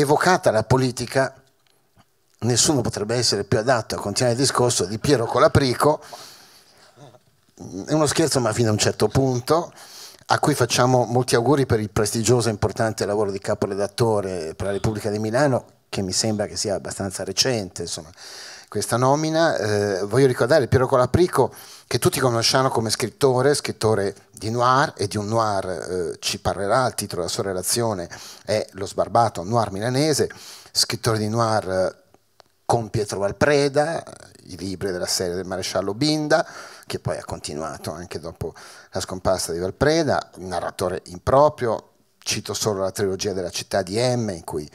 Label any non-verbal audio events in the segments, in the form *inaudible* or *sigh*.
evocata la politica, nessuno potrebbe essere più adatto a continuare il discorso di Piero Colaprico, è uno scherzo ma fino a un certo punto, a cui facciamo molti auguri per il prestigioso e importante lavoro di caporedattore per la Repubblica di Milano, che mi sembra che sia abbastanza recente, insomma, questa nomina. Eh, voglio ricordare Piero Colaprico che tutti conosciamo come scrittore, scrittore di noir e di un noir eh, ci parlerà, il titolo della sua relazione è Lo sbarbato, noir milanese, scrittore di noir eh, con Pietro Valpreda, i libri della serie del maresciallo Binda, che poi ha continuato anche dopo la scomparsa di Valpreda, narratore improprio, cito solo la trilogia della città di M in cui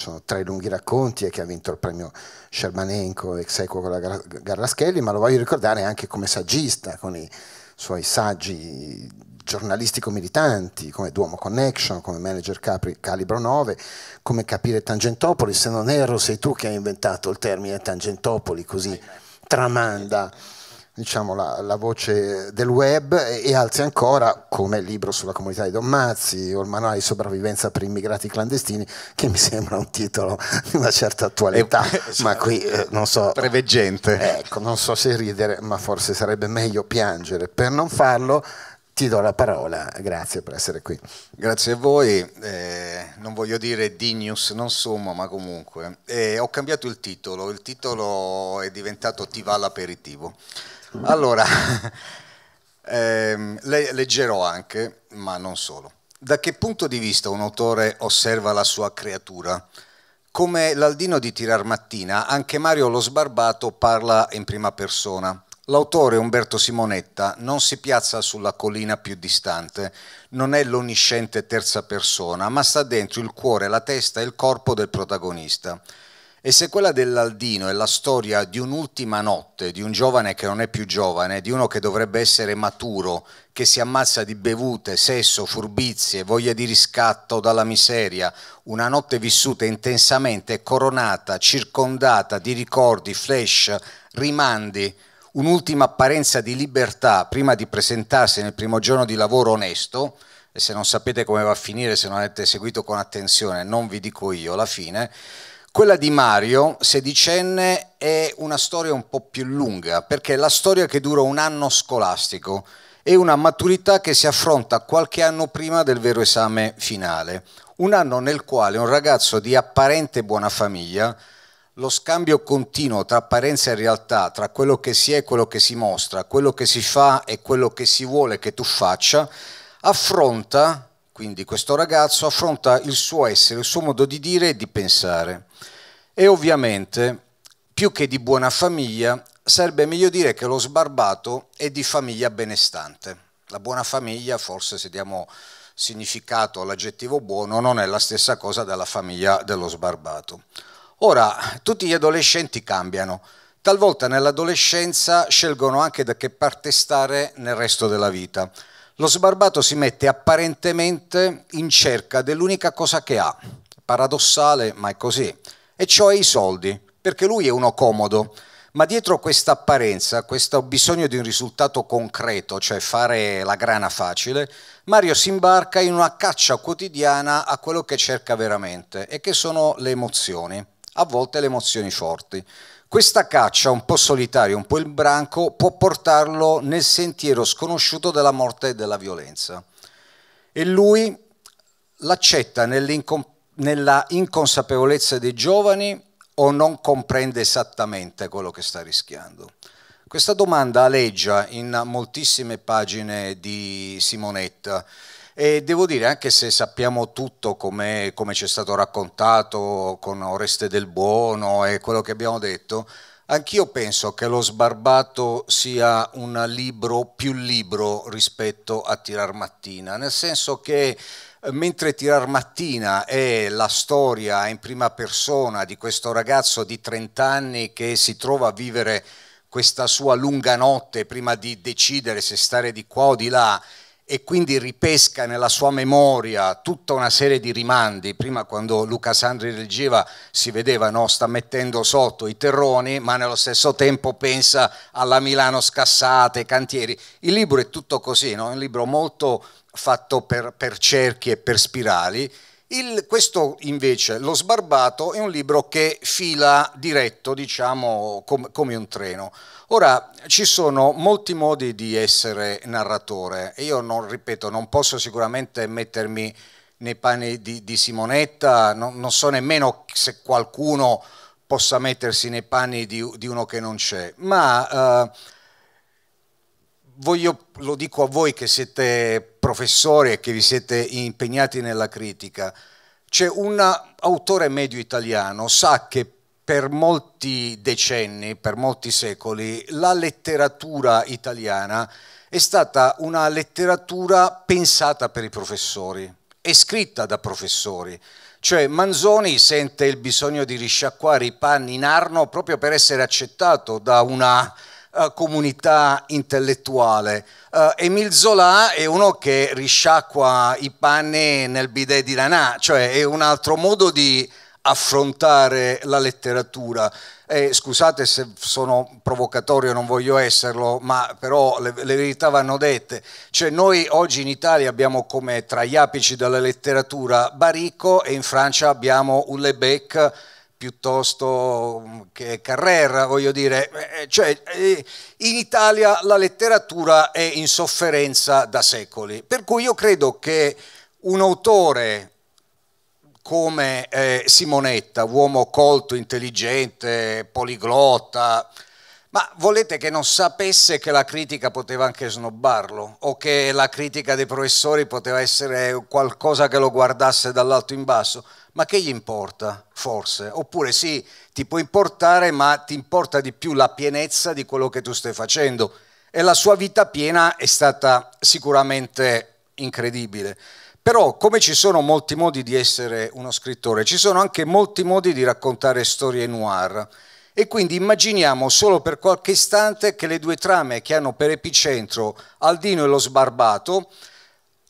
sono tre lunghi racconti e che ha vinto il premio Shermanenko ex equo con la Garraschelli, ma lo voglio ricordare anche come saggista, con i suoi saggi giornalistico-militanti, come Duomo Connection, come Manager Capri, Calibro 9, come Capire Tangentopoli, se non erro sei tu che hai inventato il termine Tangentopoli, così tramanda diciamo, la, la, voce del web e altre ancora, come il libro sulla comunità di Don Mazzi o il manuale di sopravvivenza per immigrati clandestini, che mi *laughs* sembra un titolo di una certa attualità, eh, eh ma qui eh, non so... Preveggente. Ecco, non so se ridere, ma forse sarebbe meglio piangere. Per non farlo ti do la parola, grazie per essere qui. Grazie a voi, eh, non voglio dire dignus, non sommo, ma comunque. Eh, ho cambiato il titolo, il titolo è diventato Ti va l'aperitivo. Allora, *laughs* ehm, le, leggerò anche, ma non solo. Da che punto di vista un autore osserva la sua creatura? Come l'Aldino di Tirar Mattina, anche Mario lo Sbarbato parla in prima persona. L'autore Umberto Simonetta non si piazza sulla collina più distante, non è l'onisciente terza persona, ma sta dentro il cuore, la testa e il corpo del protagonista. E se quella dell'Aldino è la storia di un'ultima notte, di un giovane che non è più giovane, di uno che dovrebbe essere maturo, che si ammazza di bevute, sesso, furbizie, voglia di riscatto dalla miseria, una notte vissuta intensamente, coronata, circondata di ricordi, flash, rimandi, un'ultima apparenza di libertà prima di presentarsi nel primo giorno di lavoro onesto, e se non sapete come va a finire, se non avete seguito con attenzione, non vi dico io la fine, quella di Mario, sedicenne, è una storia un po' più lunga, perché è la storia che dura un anno scolastico e una maturità che si affronta qualche anno prima del vero esame finale. Un anno nel quale un ragazzo di apparente buona famiglia lo scambio continuo tra apparenza e realtà, tra quello che si è e quello che si mostra, quello che si fa e quello che si vuole che tu faccia, affronta quindi questo ragazzo affronta il suo essere, il suo modo di dire e di pensare. E ovviamente, più che di buona famiglia, sarebbe meglio dire che lo sbarbato è di famiglia benestante. La buona famiglia, forse se diamo significato all'aggettivo buono, non è la stessa cosa della famiglia dello sbarbato. Ora, tutti gli adolescenti cambiano. Talvolta nell'adolescenza scelgono anche da che parte stare nel resto della vita. Lo sbarbato si mette apparentemente in cerca dell'unica cosa che ha, paradossale ma è così, e cioè i soldi, perché lui è uno comodo, ma dietro questa apparenza, questo bisogno di un risultato concreto, cioè fare la grana facile, Mario si imbarca in una caccia quotidiana a quello che cerca veramente e che sono le emozioni, a volte le emozioni forti. Questa caccia un po' solitaria, un po' in branco, può portarlo nel sentiero sconosciuto della morte e della violenza. E lui l'accetta nella inconsapevolezza dei giovani o non comprende esattamente quello che sta rischiando? Questa domanda aleggia in moltissime pagine di Simonetta e devo dire, anche se sappiamo tutto come, ci è stato raccontato con Oreste del Buono e quello che abbiamo detto, Anch'io penso che Lo Sbarbato sia un libro più libro rispetto a Tirar Mattina, nel senso che eh, mentre Tirar Mattina è la storia in prima persona di questo ragazzo di 30 anni che si trova a vivere questa sua lunga notte prima di decidere se stare di qua o di là e quindi ripesca nella sua memoria tutta una serie di rimandi. Prima quando Luca Sandri reggeva si vedeva, no? sta mettendo sotto i terroni, ma nello stesso tempo pensa alla Milano scassate, cantieri. Il libro è tutto così, no? è un libro molto fatto per, per cerchi e per spirali il, questo invece, Lo sbarbato, è un libro che fila diretto, diciamo, com, come un treno. Ora, ci sono molti modi di essere narratore e io non, ripeto, non posso sicuramente mettermi nei panni di, di Simonetta, non, non, so nemmeno se qualcuno possa mettersi nei panni di, di uno che non c'è, ma... Eh, voglio, lo dico a voi che siete professori e che vi siete impegnati nella critica, c'è un autore medio italiano, sa che per molti decenni, per molti secoli, la letteratura italiana è stata una letteratura pensata per i professori, è scritta da professori. Cioè Manzoni sente il bisogno di risciacquare i panni in arno proprio per essere accettato da una eh, comunità intellettuale. Uh, Emile Zola è uno che risciacqua i panni nel bidet di Nanà, cioè è un altro modo di affrontare la letteratura. Eh, scusate se sono provocatorio, non voglio esserlo, ma però le, le, verità vanno dette. Cioè noi oggi in Italia abbiamo come tra gli apici della letteratura Baricco e in Francia abbiamo un Lebec piuttosto mm, che Carrera, voglio dire, eh, cioè, eh, in Italia la letteratura è in sofferenza da secoli, per cui io credo che un autore come eh, Simonetta, uomo colto, intelligente, poliglotta, ma volete che non sapesse che la critica poteva anche snobbarlo o che la critica dei professori poteva essere qualcosa che lo guardasse dall'alto in basso? ma che gli importa, forse? Oppure sì, ti può importare, ma ti importa di più la pienezza di quello che tu stai facendo. E la sua vita piena è stata sicuramente incredibile. Però come ci sono molti modi di essere uno scrittore, ci sono anche molti modi di raccontare storie noir. E quindi immaginiamo solo per qualche istante che le due trame che hanno per epicentro Aldino e lo sbarbato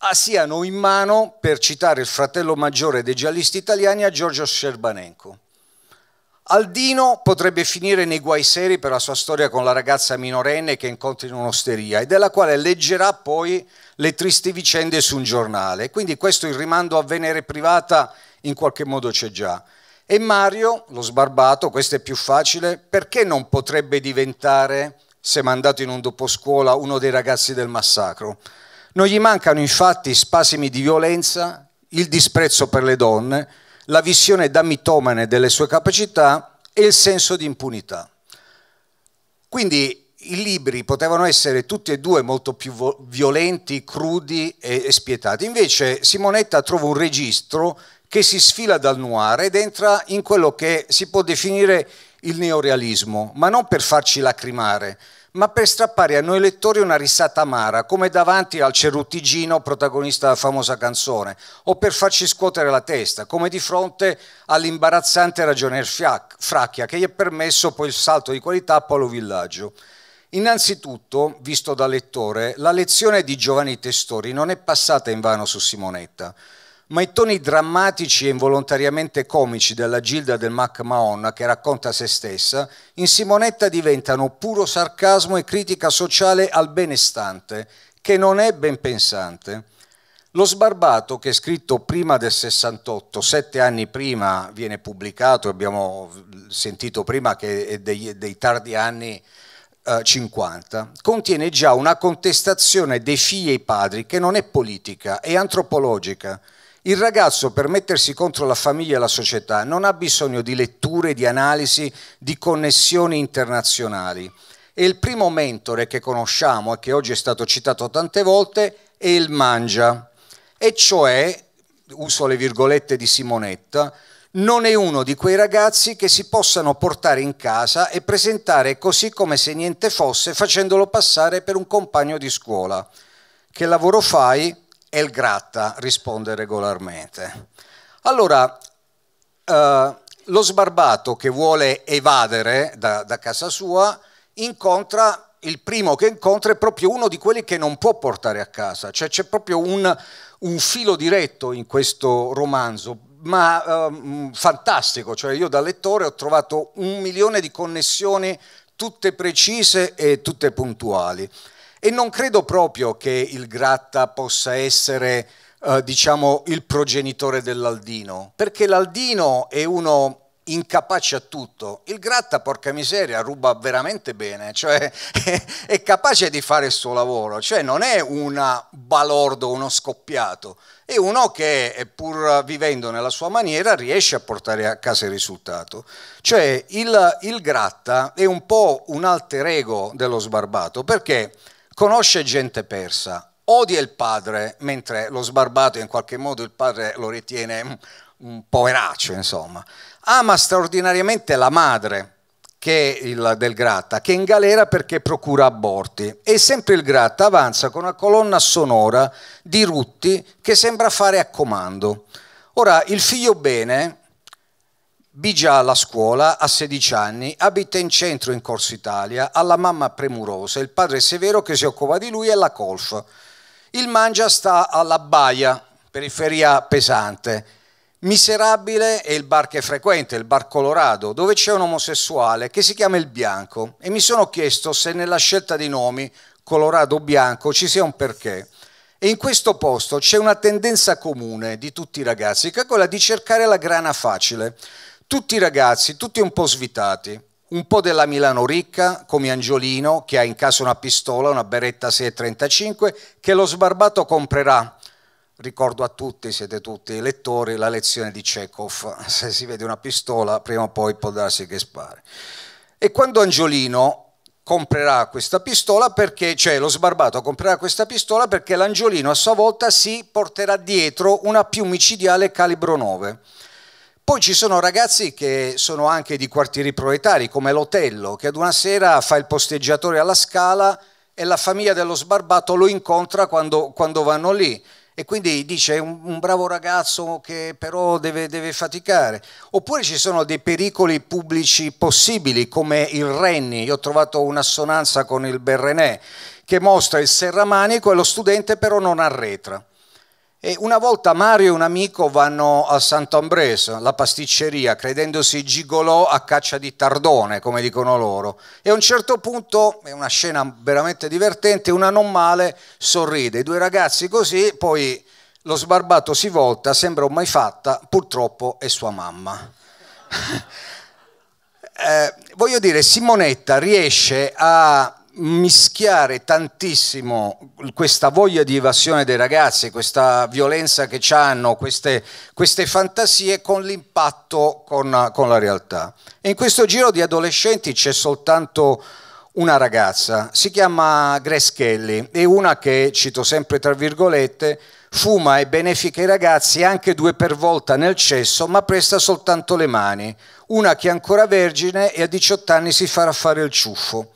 Ah, siano in mano, per citare il fratello maggiore dei giallisti italiani, a Giorgio Scerbanenko. Aldino potrebbe finire nei guai seri per la sua storia con la ragazza minorenne che incontra in un'osteria e della quale leggerà poi le tristi vicende su un giornale. Quindi questo il rimando a Venere privata in qualche modo c'è già. E Mario, lo sbarbato, questo è più facile, perché non potrebbe diventare, se mandato in un doposcuola, uno dei ragazzi del massacro? Non gli mancano infatti spasimi di violenza, il disprezzo per le donne, la visione da mitomane delle sue capacità e il senso di impunità. Quindi i libri potevano essere tutti e due molto più violenti, crudi e spietati. Invece Simonetta trova un registro che si sfila dal noir ed entra in quello che si può definire il neorealismo, ma non per farci lacrimare, ma per strappare a noi lettori una risata amara, come davanti al ceruttigino protagonista della famosa canzone, o per farci scuotere la testa, come di fronte all'imbarazzante ragionier Fracchia, che gli è permesso poi il salto di qualità a Paolo Villaggio. Innanzitutto, visto da lettore, la lezione di Giovanni Testori non è passata invano su Simonetta ma i toni drammatici e involontariamente comici della Gilda del MacMahon, che racconta se stessa, in Simonetta diventano puro sarcasmo e critica sociale al benestante, che non è ben pensante. Lo sbarbato, che è scritto prima del 68, sette anni prima viene pubblicato, abbiamo sentito prima che è dei, dei tardi anni eh, 50, contiene già una contestazione dei figli e i padri che non è politica, è antropologica, il ragazzo per mettersi contro la famiglia e la società non ha bisogno di letture, di analisi, di connessioni internazionali. E il primo mentore che conosciamo e che oggi è stato citato tante volte è il Mangia, e cioè, uso le virgolette di Simonetta, non è uno di quei ragazzi che si possano portare in casa e presentare così come se niente fosse, facendolo passare per un compagno di scuola. Che lavoro fai? El Gratta risponde regolarmente. Allora, eh, lo sbarbato che vuole evadere da, da casa sua incontra il primo che incontra è proprio uno di quelli che non può portare a casa, cioè c'è proprio un, un filo diretto in questo romanzo, ma ehm, fantastico, cioè io da lettore ho trovato un milione di connessioni tutte precise e tutte puntuali. E non credo proprio che il Gratta possa essere, eh, diciamo, il progenitore dell'Aldino, perché l'Aldino è uno incapace a tutto. Il Gratta, porca miseria, ruba veramente bene, cioè *laughs* è capace di fare il suo lavoro, cioè non è un balordo, uno scoppiato, è uno che eh, pur vivendo nella sua maniera riesce a portare a casa il risultato. Cioè il, il Gratta è un po' un alter ego dello sbarbato, perché conosce gente persa, odia il padre, mentre lo sbarbato in qualche modo il padre lo ritiene un poveraccio, insomma. Ama straordinariamente la madre che il, del Gratta, che è in galera perché procura aborti. E sempre il Gratta avanza con una colonna sonora di rutti che sembra fare a comando. Ora, il figlio bene, Bigia alla scuola, a 16 anni, abita in centro in Corso Italia, ha la mamma premurosa, il padre Severo che si occupa di lui e la Colf. Il mangia sta alla Baia, periferia pesante. Miserabile è il bar che frequenta, il bar Colorado, dove c'è un omosessuale che si chiama Il Bianco e mi sono chiesto se nella scelta di nomi Colorado Bianco ci sia un perché. E in questo posto c'è una tendenza comune di tutti i ragazzi, che è quella di cercare la grana facile tutti ragazzi, tutti un po' svitati, un po' della Milano ricca, come Angiolino, che ha in casa una pistola, una beretta 635, che lo sbarbato comprerà. Ricordo a tutti, siete tutti lettori, la lezione di Chekhov. *laughs* Se si vede una pistola, prima o poi può darsi che spari. E quando Angiolino comprerà questa pistola perché, cioè lo sbarbato comprerà questa pistola perché l'angiolino a sua volta si porterà dietro una più micidiale calibro 9. Poi ci sono ragazzi che sono anche di quartieri proletari, come l'Otello, che ad una sera fa il posteggiatore alla scala e la famiglia dello sbarbato lo incontra quando, quando vanno lì. E quindi dice è un, un bravo ragazzo che però deve, deve, faticare. Oppure ci sono dei pericoli pubblici possibili come il Renni, io ho trovato un'assonanza con il Berrenè, che mostra il serramanico e lo studente però non arretra. E una volta Mario e un amico vanno a Sant'Ambres, la pasticceria, credendosi gigolò a caccia di tardone, come dicono loro. E a un certo punto, è una scena veramente divertente, una non male sorride. I due ragazzi così, poi lo sbarbato si volta, sembra un mai fatta, purtroppo è sua mamma. *laughs* eh, voglio dire, Simonetta riesce a mischiare tantissimo questa voglia di evasione dei ragazzi, questa violenza che hanno, queste, queste fantasie con l'impatto con, con la realtà. E in questo giro di adolescenti c'è soltanto una ragazza, si chiama Grace Kelly, è una che, cito sempre tra virgolette, fuma e benefica i ragazzi anche due per volta nel cesso, ma presta soltanto le mani. Una che è ancora vergine e a 18 anni si farà fare il ciuffo.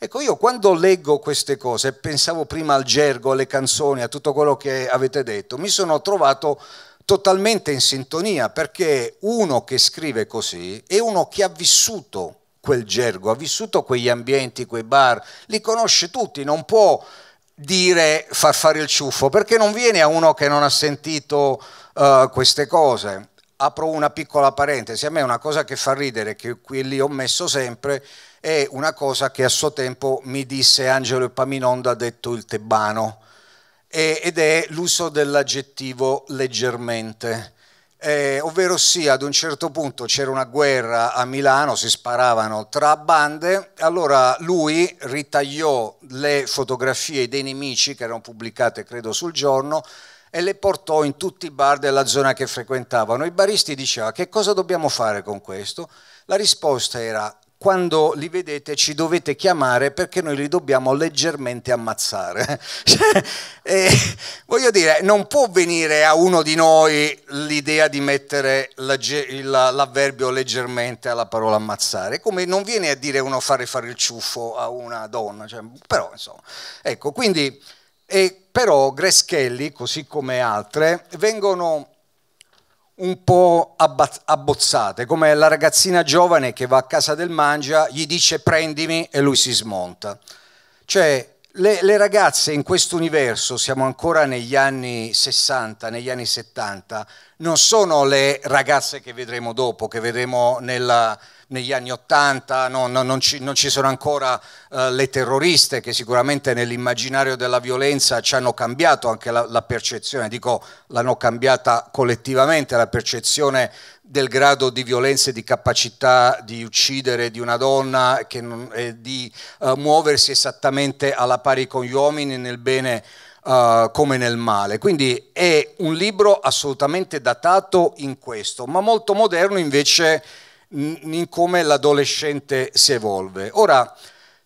Ecco, io quando leggo queste cose, pensavo prima al gergo, alle canzoni, a tutto quello che avete detto, mi sono trovato totalmente in sintonia perché uno che scrive così è uno che ha vissuto quel gergo, ha vissuto quegli ambienti, quei bar, li conosce tutti, non può dire far fare il ciuffo, perché non viene a uno che non ha sentito uh, queste cose. Apro una piccola parentesi, a me è una cosa che fa ridere, che qui lì ho messo sempre, è una cosa che a suo tempo mi disse Angelo ha detto il tebano ed è l'uso dell'aggettivo leggermente. Eh, ovvero sì, ad un certo punto c'era una guerra a Milano, si sparavano tra bande, allora lui ritagliò le fotografie dei nemici che erano pubblicate credo sul giorno e le portò in tutti i bar della zona che frequentavano. I baristi dicevano che cosa dobbiamo fare con questo? La risposta era quando li vedete ci dovete chiamare perché noi li dobbiamo leggermente ammazzare. *laughs* Cioè, e, eh, voglio dire, non può venire a uno di noi l'idea di mettere l'avverbio leggermente alla parola ammazzare, come non viene a dire uno fare fare il ciuffo a una donna, cioè, però insomma, ecco, quindi, e, però Greschelli, così come altre, vengono un po' abbozzate, come la ragazzina giovane che va a casa del mangia, gli dice prendimi e lui si smonta. Cioè le, le ragazze in questo universo, siamo ancora negli anni 60, negli anni 70, non sono le ragazze che vedremo dopo, che vedremo nella, negli anni 80, no, no, non, non, ci, sono ancora uh, le terroriste che sicuramente nell'immaginario della violenza ci hanno cambiato anche la, la percezione, dico l'hanno cambiata collettivamente la percezione del grado di violenza e di capacità di uccidere di una donna che non, eh, di eh, muoversi esattamente alla pari con gli uomini nel bene eh, come nel male. Quindi è un libro assolutamente datato in questo, ma molto moderno invece in come l'adolescente si evolve. Ora,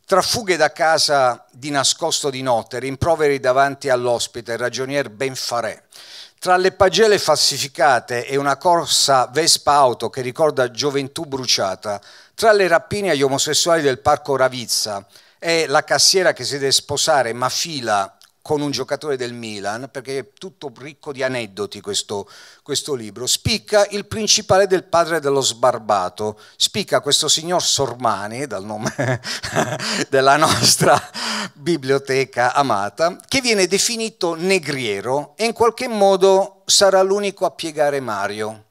tra fughe da casa di nascosto di notte, rimproveri davanti all'ospite, il ragionier Benfaré. Tra le pagelle falsificate e una corsa Vespa auto che ricorda gioventù bruciata, tra le rapine agli omosessuali del parco Ravizza e la cassiera che si deve sposare ma fila con un giocatore del Milan, perché è tutto ricco di aneddoti questo, questo libro, spicca il principale del padre dello sbarbato, spicca questo signor Sormani, dal nome *laughs* della nostra biblioteca amata, che viene definito negriero e in qualche modo sarà l'unico a piegare Mario.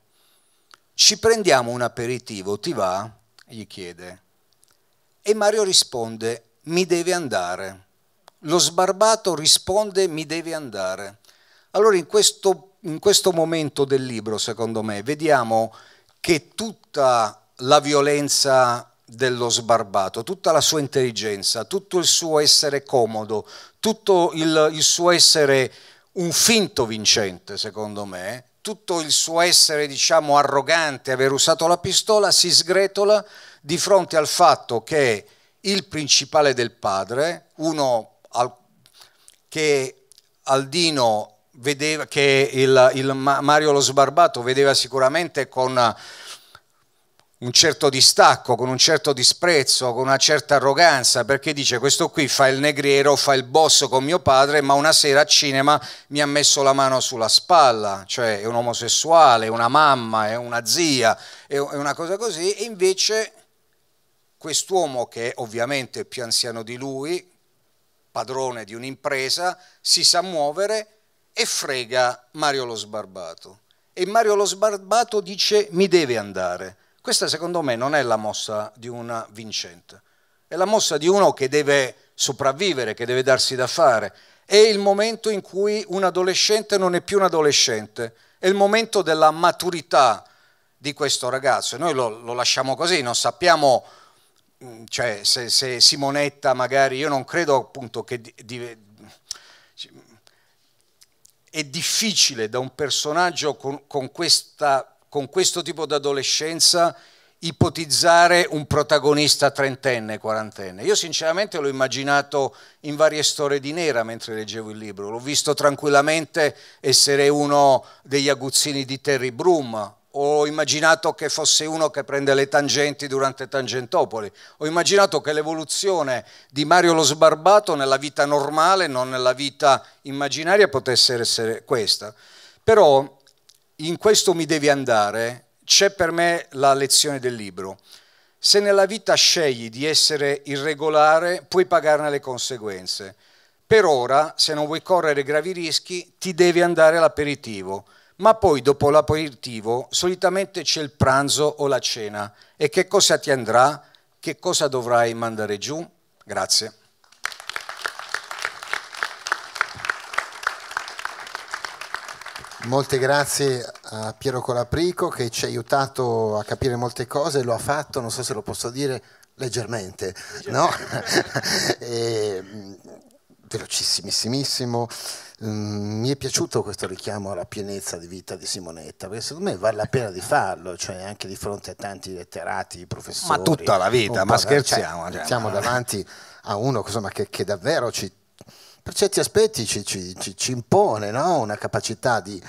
Ci prendiamo un aperitivo, ti va? gli chiede. E Mario risponde, mi deve andare. Lo sbarbato risponde mi devi andare. Allora in questo, in questo momento del libro, secondo me, vediamo che tutta la violenza dello sbarbato, tutta la sua intelligenza, tutto il suo essere comodo, tutto il, il, suo essere un finto vincente, secondo me, tutto il suo essere, diciamo, arrogante, aver usato la pistola, si sgretola di fronte al fatto che il principale del padre, uno al, che Aldino vedeva, che il, il Mario lo sbarbato vedeva sicuramente con un certo distacco, con un certo disprezzo, con una certa arroganza, perché dice questo qui fa il negriero, fa il boss con mio padre, ma una sera a cinema mi ha messo la mano sulla spalla, cioè è un omosessuale, è una mamma, è una zia, è una cosa così, e invece quest'uomo che ovviamente è più anziano di lui, padrone di un'impresa, si sa muovere e frega Mario lo sbarbato. E Mario lo sbarbato dice mi deve andare. Questa secondo me non è la mossa di una vincente, è la mossa di uno che deve sopravvivere, che deve darsi da fare. È il momento in cui un adolescente non è più un adolescente, è il momento della maturità di questo ragazzo. E noi lo, lo lasciamo così, non sappiamo Mm, cioè, se, se, Simonetta magari, io non credo appunto che... Di, di, è difficile da un personaggio con, con, questa, con questo tipo di adolescenza ipotizzare un protagonista trentenne, quarantenne. Io sinceramente l'ho immaginato in varie storie di Nera mentre leggevo il libro, l'ho visto tranquillamente essere uno degli aguzzini di Terry Broom ho immaginato che fosse uno che prende le tangenti durante Tangentopoli, ho immaginato che l'evoluzione di Mario lo Sbarbato nella vita normale, non nella vita immaginaria, potesse essere questa. Però in questo mi devi andare, c'è per me la lezione del libro. Se nella vita scegli di essere irregolare, puoi pagarne le conseguenze. Per ora, se non vuoi correre gravi rischi, ti devi andare all'aperitivo ma poi dopo l'aperitivo solitamente c'è il pranzo o la cena. E che cosa ti andrà? Che cosa dovrai mandare giù? Grazie. Molte grazie a Piero Colaprico che ci ha aiutato a capire molte cose, lo ha fatto, non so se lo posso dire, leggermente, leggermente. no? *laughs* e, mm, velocissimissimo. Mm, mi è piaciuto questo richiamo alla pienezza di vita di Simonetta, perché secondo me vale la pena di farlo, cioè anche di fronte a tanti letterati, professori. Ma tutta la vita, ma cioè, scherziamo. Cioè, siamo davanti a uno insomma, che, che, davvero ci, per certi aspetti ci, ci, ci impone no? una capacità di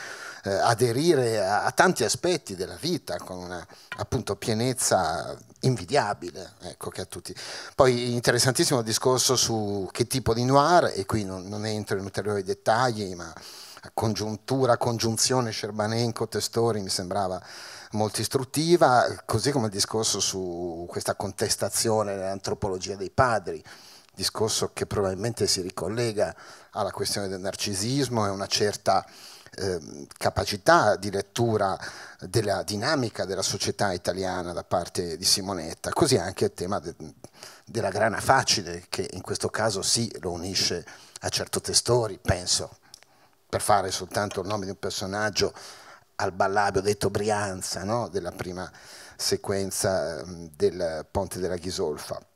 eh, aderire a, a, tanti aspetti della vita con una appunto pienezza invidiabile ecco, che a tutti. Poi interessantissimo il discorso su che tipo di noir, e qui non, non entro in ulteriori dettagli, ma congiuntura, congiunzione Scerbanenco, Testori mi sembrava molto istruttiva, così come il discorso su questa contestazione dell'antropologia dei padri, discorso che probabilmente si ricollega alla questione del narcisismo e una certa Ehm, capacità di lettura della dinamica della società italiana da parte di Simonetta, così anche il tema de della grana facile, che in questo caso sì lo unisce a certo testori, penso, per fare soltanto il nome di un personaggio, al ballabio detto Brianza, no? della prima sequenza ehm, del Ponte della Ghisolfa.